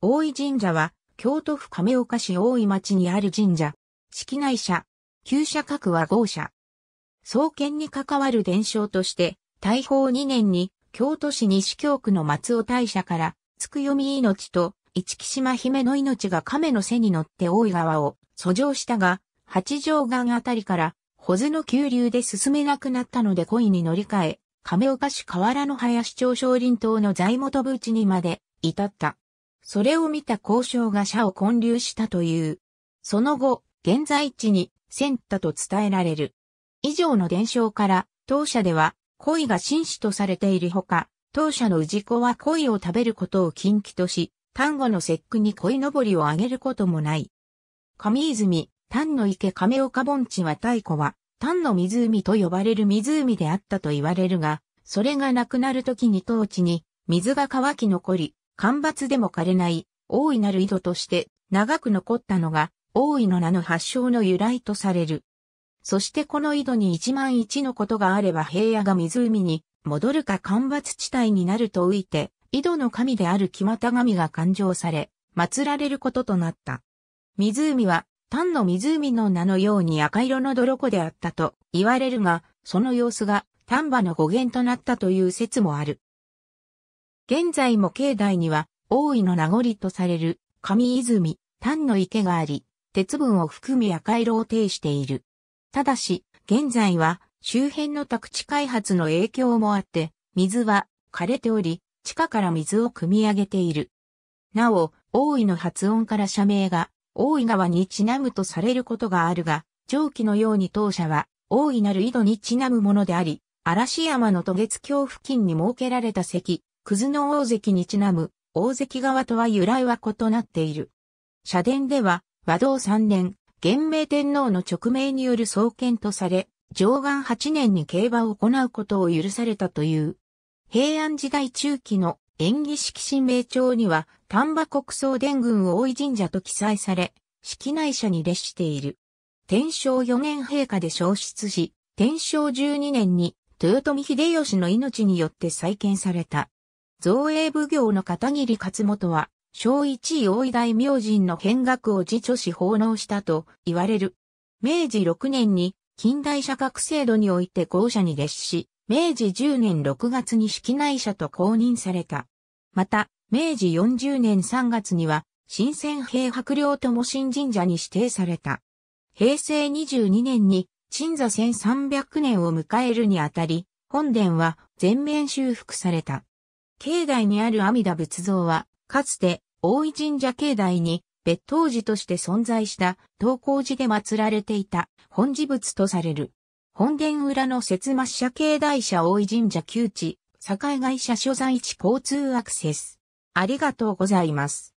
大井神社は、京都府亀岡市大井町にある神社。式内社、旧社各は豪社。創建に関わる伝承として、大宝2年に、京都市西京区の松尾大社から、つくよみ命と、市木島姫の命が亀の背に乗って大井川を遡上したが、八丈岩あたりから、保津の急流で進めなくなったので恋に乗り換え、亀岡市河原の林町少林島の在元部地にまで至った。それを見た交渉が社を建立したという。その後、現在地にセンタと伝えられる。以上の伝承から、当社では、恋が紳士とされているほか、当社の氏子は恋を食べることを禁忌とし、丹後の節句に恋のぼりをあげることもない。上泉、丹の池亀岡盆地は太古は、丹の湖と呼ばれる湖であったと言われるが、それがなくなる時に当地に水が乾き残り、干ばつでも枯れない、大いなる井戸として長く残ったのが、大井の名の発祥の由来とされる。そしてこの井戸に一万一のことがあれば平野が湖に戻るか干ばつ地帯になると浮いて、井戸の神である木又神が勘定され、祀られることとなった。湖は、丹の湖の名のように赤色の泥湖であったと言われるが、その様子が丹波の語源となったという説もある。現在も境内には、大井の名残とされる、上泉、丹の池があり、鉄分を含み赤色を呈している。ただし、現在は、周辺の宅地開発の影響もあって、水は枯れており、地下から水を汲み上げている。なお、大井の発音から社名が、大井川にちなむとされることがあるが、上記のように当社は、大井なる井戸にちなむものであり、嵐山の渡月橋付近に設けられた石、葛の大関にちなむ、大関側とは由来は異なっている。社殿では、和道三年、元明天皇の直命による創建とされ、上岸8年に競馬を行うことを許されたという。平安時代中期の演技式神明帳には、丹波国葬伝軍大井神社と記載され、式内社に列している。天正4年陛下で消失し、天正12年に豊臣秀吉の命によって再建された。造営奉行の片桐勝元は、小一位大井大明神の見学を自著し奉納したと言われる。明治6年に近代社格制度において校舎に列し、明治10年6月に式内社と公認された。また、明治40年3月には、新鮮平白領友新神社に指定された。平成22年に、鎮座1300年を迎えるにあたり、本殿は全面修復された。境内にある阿弥陀仏像は、かつて、大井神社境内に、別当寺として存在した、東光寺で祀られていた、本寺仏とされる。本殿裏の摂末社境内社大井神社旧地、境会社所在地交通アクセス。ありがとうございます。